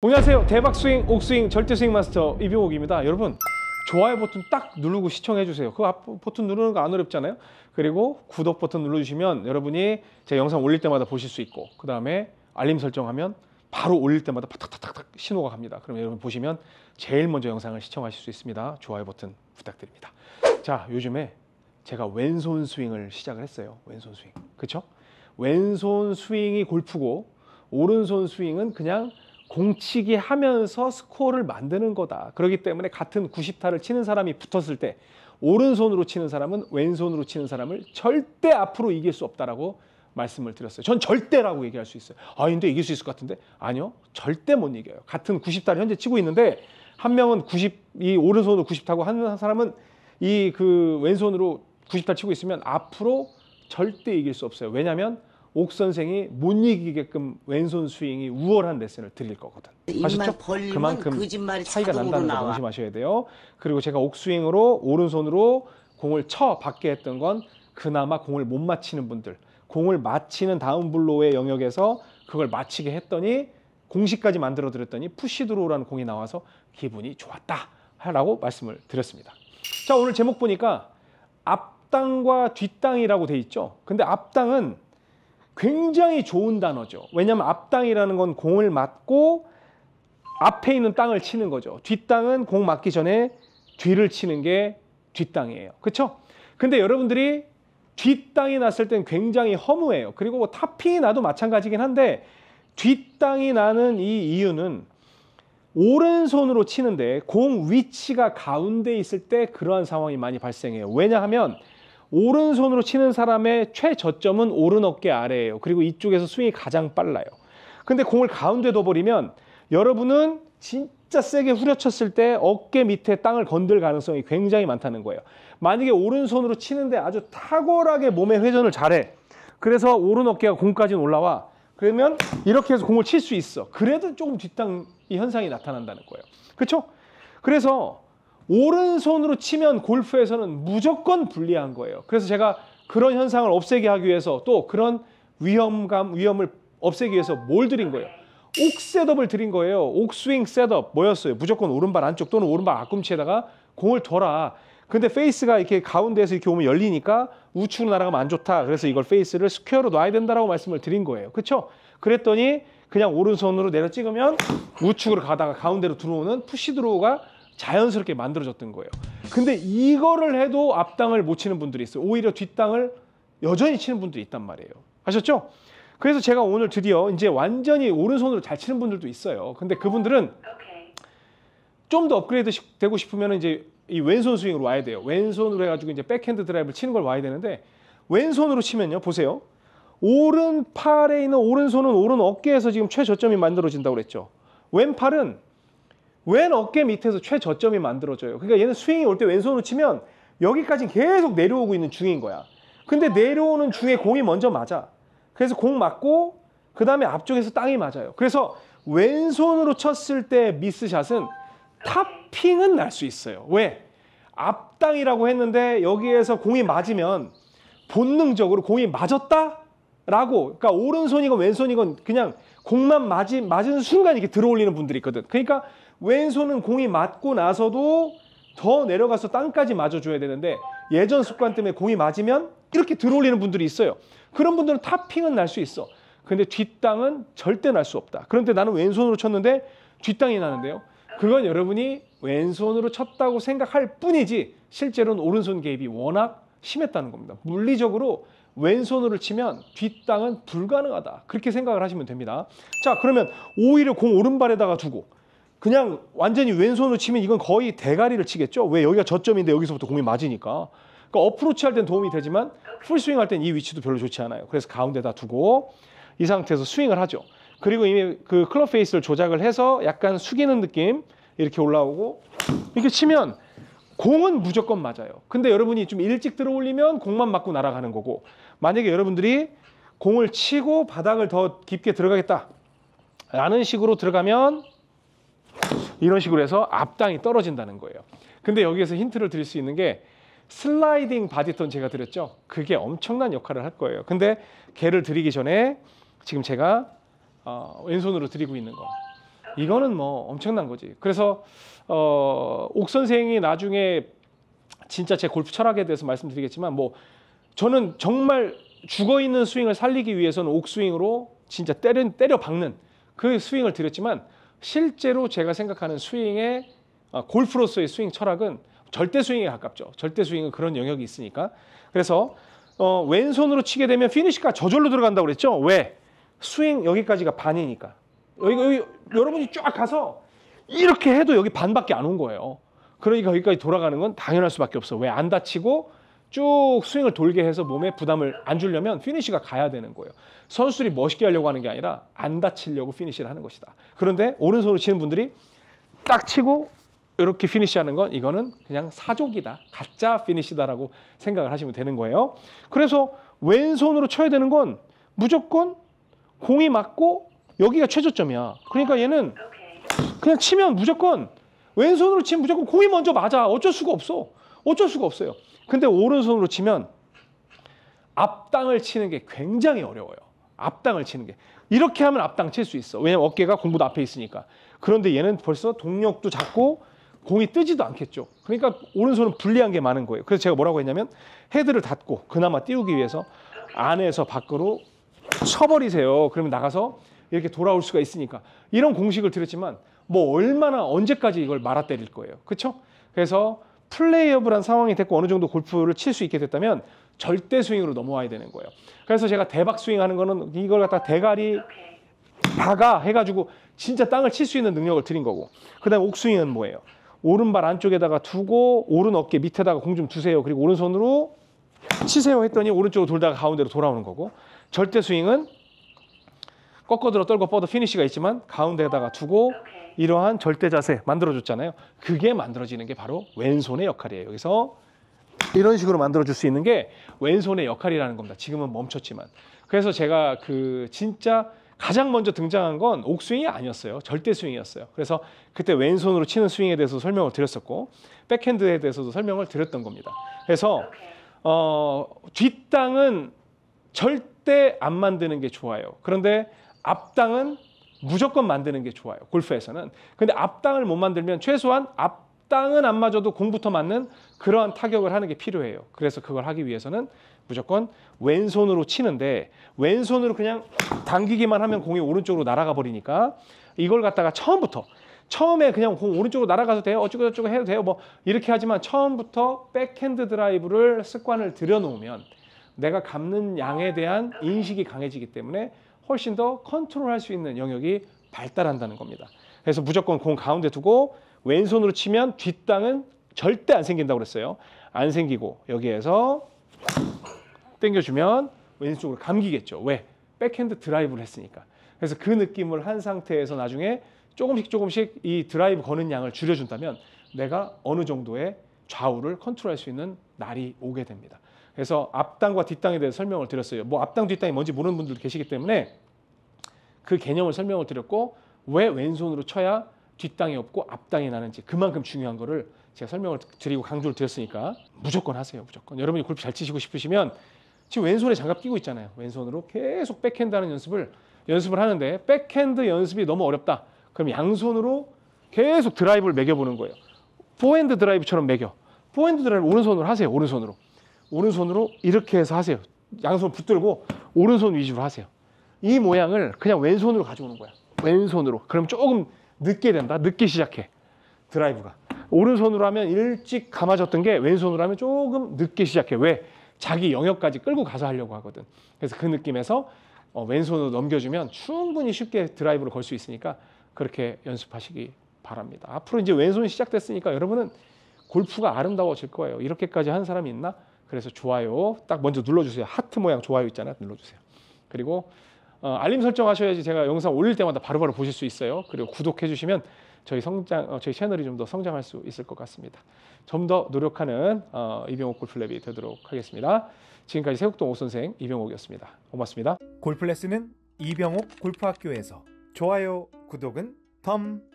안녕하세요 대박스윙 옥스윙 절대스윙 마스터 이병옥입니다 여러분 좋아요 버튼 딱 누르고 시청해주세요 그 버튼 누르는 거 안 어렵잖아요 그리고 구독 버튼 눌러주시면 여러분이 제 영상 올릴 때마다 보실 수 있고 그 다음에 알림 설정하면 바로 올릴 때마다 파탁탁탁탁 신호가 갑니다 그럼 여러분 보시면 제일 먼저 영상을 시청하실 수 있습니다 좋아요 버튼 부탁드립니다 자 요즘에 제가 왼손 스윙을 시작을 했어요 왼손 스윙 그쵸? 왼손 스윙이 골프고 오른손 스윙은 그냥 공치기 하면서 스코어를 만드는 거다. 그렇기 때문에 같은 90타를 치는 사람이 붙었을 때 오른손으로 치는 사람은 왼손으로 치는 사람을 절대 앞으로 이길 수 없다라고 말씀을 드렸어요. 전 절대라고 얘기할 수 있어요. 아, 근데 이길 수 있을 것 같은데? 아니요. 절대 못 이겨요. 같은 90타를 현재 치고 있는데 한 명은 90, 이 오른손으로 90타고 하는 사람은 이 그 왼손으로 90타 치고 있으면 앞으로 절대 이길 수 없어요. 왜냐하면 옥 선생이 못 이기게끔 왼손 스윙이 우월한 레슨을 드릴 거거든. 아시죠? 그만큼 차이가 난다는 거 명심하셔야 돼요. 그리고 제가 옥 스윙으로 오른손으로 공을 쳐 받게 했던 건 그나마 공을 못 맞히는 분들, 공을 맞히는 다음 블로의 우 영역에서 그걸 맞히게 했더니 공식까지 만들어 드렸더니 푸시드로우라는 공이 나와서 기분이 좋았다 라고 말씀을 드렸습니다. 자 오늘 제목 보니까 앞당과뒷당이라고돼 있죠. 근데 앞당은 굉장히 좋은 단어죠. 왜냐하면 앞땅이라는 건 공을 맞고 앞에 있는 땅을 치는 거죠. 뒷땅은 공 맞기 전에 뒤를 치는 게 뒷땅이에요. 그렇죠? 근데 여러분들이 뒷땅이 났을 땐 굉장히 허무해요. 그리고 뭐 탑핑이 나도 마찬가지긴 한데 뒷땅이 나는 이 이유는 오른손으로 치는데 공 위치가 가운데 있을 때 그러한 상황이 많이 발생해요. 왜냐하면 오른손으로 치는 사람의 최저점은 오른 어깨 아래예요. 그리고 이쪽에서 스윙이 가장 빨라요. 근데 공을 가운데 둬버리면 여러분은 진짜 세게 후려쳤을 때 어깨 밑에 땅을 건들 가능성이 굉장히 많다는 거예요. 만약에 오른손으로 치는데 아주 탁월하게 몸의 회전을 잘해. 그래서 오른 어깨가 공까지 올라와. 그러면 이렇게 해서 공을 칠 수 있어. 그래도 조금 뒷땅 현상이 나타난다는 거예요. 그렇죠? 그래서 오른손으로 치면 골프에서는 무조건 불리한 거예요. 그래서 제가 그런 현상을 없애게 하기 위해서 또 그런 위험감, 위험을 없애기 위해서 뭘 드린 거예요? 옥 셋업을 드린 거예요. 옥스윙 셋업 뭐였어요? 무조건 오른발 안쪽 또는 오른발 앞꿈치에다가 공을 둬라. 근데 페이스가 이렇게 가운데에서 이렇게 오면 열리니까 우측으로 날아가면 안 좋다. 그래서 이걸 페이스를 스퀘어로 놔야 된다라고 말씀을 드린 거예요. 그렇죠? 그랬더니 그냥 오른손으로 내려 찍으면 우측으로 가다가 가운데로 들어오는 푸시 드로우가 자연스럽게 만들어졌던 거예요. 근데 이거를 해도 앞당을 못 치는 분들이 있어요. 오히려 뒷당을 여전히 치는 분들이 있단 말이에요. 아셨죠? 그래서 제가 오늘 드디어 이제 완전히 오른손으로 잘 치는 분들도 있어요. 근데 그분들은 좀 더 업그레이드 되고 싶으면 이제 이 왼손 스윙으로 와야 돼요. 왼손으로 해가지고 이제 백핸드 드라이브를 치는 걸 와야 되는데 왼손으로 치면요. 보세요. 오른팔에 있는 오른손은 오른 어깨에서 지금 최저점이 만들어진다고 그랬죠. 왼팔은 왼 어깨 밑에서 최저점이 만들어져요. 그러니까 얘는 스윙이 올 때 왼손으로 치면 여기까지 계속 내려오고 있는 중인 거야. 근데 내려오는 중에 공이 먼저 맞아. 그래서 공 맞고 그 다음에 앞쪽에서 땅이 맞아요. 그래서 왼손으로 쳤을 때 미스샷은 탑핑은 날 수 있어요. 왜? 앞땅이라고 했는데 여기에서 공이 맞으면 본능적으로 공이 맞았다? 라고 그러니까 오른손이건 왼손이건 그냥 공만 맞이, 맞은 순간 이렇게 들어올리는 분들이 있거든 그러니까 왼손은 공이 맞고 나서도 더 내려가서 땅까지 맞아줘야 되는데 예전 습관 때문에 공이 맞으면 이렇게 들어올리는 분들이 있어요 그런 분들은 탑핑은 날 수 있어 근데 뒷땅은 절대 날 수 없다 그런데 나는 왼손으로 쳤는데 뒷땅이 나는데요 그건 여러분이 왼손으로 쳤다고 생각할 뿐이지 실제로는 오른손 개입이 워낙 심했다는 겁니다 물리적으로 왼손으로 치면 뒷땅은 불가능하다. 그렇게 생각을 하시면 됩니다. 자, 그러면 오히려 공 오른발에다가 두고 그냥 완전히 왼손으로 치면 이건 거의 대가리를 치겠죠. 왜 여기가 저점인데 여기서부터 공이 맞으니까. 그러니까 어프로치 할땐 도움이 되지만 풀스윙 할땐 이 위치도 별로 좋지 않아요. 그래서 가운데다 두고 이 상태에서 스윙을 하죠. 그리고 이미 그 클럽 페이스를 조작을 해서 약간 숙이는 느낌 이렇게 올라오고 이렇게 치면 공은 무조건 맞아요. 근데 여러분이 좀 일찍 들어올리면 공만 맞고 날아가는 거고 만약에 여러분들이 공을 치고 바닥을 더 깊게 들어가겠다 라는 식으로 들어가면 이런 식으로 해서 앞당이 떨어진다는 거예요. 근데 여기에서 힌트를 드릴 수 있는 게 슬라이딩 바디턴 제가 드렸죠. 그게 엄청난 역할을 할 거예요. 근데 개를 드리기 전에 지금 제가 어, 왼손으로 드리고 있는 거 이거는 뭐 엄청난 거지. 그래서 어, 옥 선생이 나중에 진짜 제 골프 철학에 대해서 말씀드리겠지만 뭐 저는 정말 죽어 있는 스윙을 살리기 위해서는 옥 스윙으로 진짜 때려 때려 박는 그 스윙을 드렸지만 실제로 제가 생각하는 스윙의 어, 골프로서의 스윙 철학은 절대 스윙에 가깝죠. 절대 스윙은 그런 영역이 있으니까. 그래서 어, 왼손으로 치게 되면 피니시가 저절로 들어간다고 그랬죠. 왜? 스윙 여기까지가 반이니까. 여기, 여기 여러분이 쫙 가서 이렇게 해도 여기 반밖에 안 온 거예요. 그러니까 여기까지 돌아가는 건 당연할 수밖에 없어. 왜 안 다치고 쭉 스윙을 돌게 해서 몸에 부담을 안 주려면 피니시가 가야 되는 거예요. 선수들이 멋있게 하려고 하는 게 아니라 안 다치려고 피니시를 하는 것이다. 그런데 오른손으로 치는 분들이 딱 치고 이렇게 피니시하는 건 이거는 그냥 사족이다. 가짜 피니시다라고 생각을 하시면 되는 거예요. 그래서 왼손으로 쳐야 되는 건 무조건 공이 맞고 여기가 최저점이야. 그러니까 얘는 그냥 치면 무조건 왼손으로 치면 무조건 공이 먼저 맞아. 어쩔 수가 없어. 어쩔 수가 없어요. 근데 오른손으로 치면 앞당을 치는 게 굉장히 어려워요. 앞당을 치는 게. 이렇게 하면 앞당칠 수 있어. 왜냐면 어깨가 공보다 앞에 있으니까. 그런데 얘는 벌써 동력도 작고 공이 뜨지도 않겠죠. 그러니까 오른손은 불리한 게 많은 거예요. 그래서 제가 뭐라고 했냐면 헤드를 닫고 그나마 띄우기 위해서 안에서 밖으로 쳐버리세요. 그러면 나가서 이렇게 돌아올 수가 있으니까 이런 공식을 들었지만 뭐 얼마나 언제까지 이걸 말아 때릴 거예요. 그렇죠? 그래서 플레이어블한 상황이 됐고 어느 정도 골프를 칠 수 있게 됐다면 절대 스윙으로 넘어와야 되는 거예요. 그래서 제가 대박 스윙하는 거는 이걸 갖다 대가리 박아 해가지고 진짜 땅을 칠 수 있는 능력을 드린 거고 그다음 옥스윙은 뭐예요? 오른발 안쪽에다가 두고 오른 어깨 밑에다가 공 좀 두세요. 그리고 오른손으로 치세요 했더니 오른쪽으로 돌다가 가운데로 돌아오는 거고 절대 스윙은 꺾어들어 떨고 뻗어 피니쉬가 있지만 가운데에다가 두고 이러한 절대 자세 만들어줬잖아요. 그게 만들어지는 게 바로 왼손의 역할이에요. 여기서 이런 식으로 만들어줄 수 있는 게 왼손의 역할이라는 겁니다. 지금은 멈췄지만. 그래서 제가 그 진짜 가장 먼저 등장한 건 옥스윙이 아니었어요. 절대 스윙이었어요. 그래서 그때 왼손으로 치는 스윙에 대해서 설명을 드렸었고 백핸드에 대해서도 설명을 드렸던 겁니다. 그래서 어, 뒷땅은 절대 안 만드는 게 좋아요. 그런데 앞당은 무조건 만드는 게 좋아요. 골프에서는. 근데 앞당을 못 만들면 최소한 앞당은 안 맞아도 공부터 맞는 그러한 타격을 하는 게 필요해요. 그래서 그걸 하기 위해서는 무조건 왼손으로 치는데 왼손으로 그냥 당기기만 하면 공이 오른쪽으로 날아가 버리니까 이걸 갖다가 처음부터 처음에 그냥 공 오른쪽으로 날아가도 돼요. 어쩌고 저쩌고 해도 돼요. 뭐 이렇게 하지만 처음부터 백핸드 드라이브를 습관을 들여놓으면 내가 갚는 양에 대한 인식이 강해지기 때문에 훨씬 더 컨트롤할 수 있는 영역이 발달한다는 겁니다. 그래서 무조건 공 가운데 두고 왼손으로 치면 뒷땅은 절대 안 생긴다고 그랬어요. 안 생기고 여기에서 땡겨주면 왼쪽으로 감기겠죠. 왜? 백핸드 드라이브를 했으니까. 그래서 그 느낌을 한 상태에서 나중에 조금씩 조금씩 이 드라이브 거는 양을 줄여준다면 내가 어느 정도의 좌우를 컨트롤할 수 있는 날이 오게 됩니다. 그래서 앞당과 뒷당에 대해 설명을 드렸어요. 뭐 앞당 뒷당이 뭔지 모르는 분들도 계시기 때문에 그 개념을 설명을 드렸고 왜 왼손으로 쳐야 뒷당이 없고 앞당이 나는지 그만큼 중요한 거를 제가 설명을 드리고 강조를 드렸으니까 무조건 하세요. 무조건. 여러분이 골프 잘 치시고 싶으시면 지금 왼손에 장갑 끼고 있잖아요. 왼손으로 계속 백핸드 하는 연습을 연습을 하는데 백핸드 연습이 너무 어렵다. 그럼 양손으로 계속 드라이브를 매겨 보는 거예요. 포핸드 드라이브처럼 매겨. 포핸드 드라이브 오른손으로 하세요. 오른손으로. 오른손으로 이렇게 해서 하세요. 양손 붙들고 오른손 위주로 하세요. 이 모양을 그냥 왼손으로 가져오는 거야. 왼손으로. 그럼 조금 늦게 된다. 늦게 시작해. 드라이브가. 오른손으로 하면 일찍 감아졌던 게 왼손으로 하면 조금 늦게 시작해. 왜? 자기 영역까지 끌고 가서 하려고 하거든. 그래서 그 느낌에서 어, 왼손으로 넘겨주면 충분히 쉽게 드라이브를 걸 수 있으니까 그렇게 연습하시기 바랍니다. 앞으로 이제 왼손이 시작됐으니까 여러분은 골프가 아름다워질 거예요. 이렇게까지 한 사람이 있나? 그래서 좋아요 딱 먼저 눌러주세요. 하트 모양 좋아요 있잖아 눌러주세요. 그리고 어, 알림 설정하셔야지 제가 영상 올릴 때마다 바로바로 바로 보실 수 있어요. 그리고 구독해 주시면 저희 성장 어, 저희 채널이 좀 더 성장할 수 있을 것 같습니다. 좀 더 노력하는 어, 이병옥 골플랩이 되도록 하겠습니다. 지금까지 세국동 오선생 이병옥이었습니다. 고맙습니다. 골플레스는 이병옥 골프학교에서 좋아요, 구독은 덤.